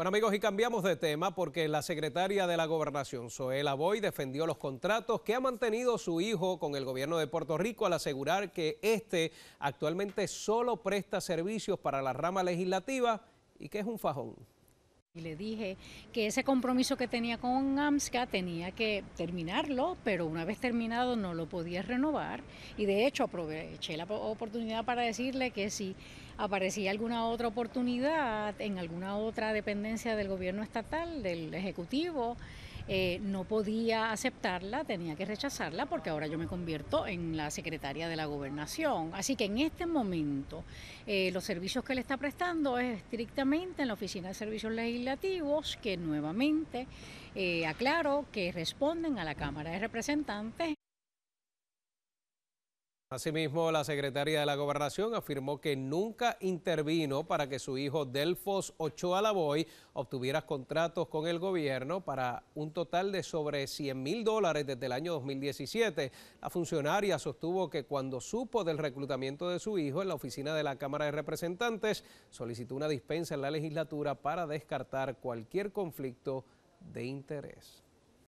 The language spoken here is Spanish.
Bueno amigos, y cambiamos de tema porque la secretaria de la gobernación, Zoela Boy, defendió los contratos que ha mantenido su hijo con el gobierno de Puerto Rico al asegurar que este actualmente solo presta servicios para la rama legislativa y que es un fajón. Y le dije que ese compromiso que tenía con AMSCA tenía que terminarlo, pero una vez terminado no lo podía renovar. Y de hecho aproveché la oportunidad para decirle que si aparecía alguna otra oportunidad en alguna otra dependencia del gobierno estatal, del Ejecutivo, eh, no podía aceptarla, tenía que rechazarla porque ahora yo me convierto en la secretaria de la gobernación. Así que en este momento eh, los servicios que le está prestando es estrictamente en la Oficina de Servicios Legislativos, que nuevamente eh, aclaro que responden a la Cámara de Representantes. Asimismo, la secretaria de la Gobernación afirmó que nunca intervino para que su hijo Delfos Ochoa Lavoy obtuviera contratos con el gobierno para un total de sobre 100 mil dólares desde el año 2017. La funcionaria sostuvo que cuando supo del reclutamiento de su hijo en la oficina de la Cámara de Representantes, solicitó una dispensa en la legislatura para descartar cualquier conflicto de interés.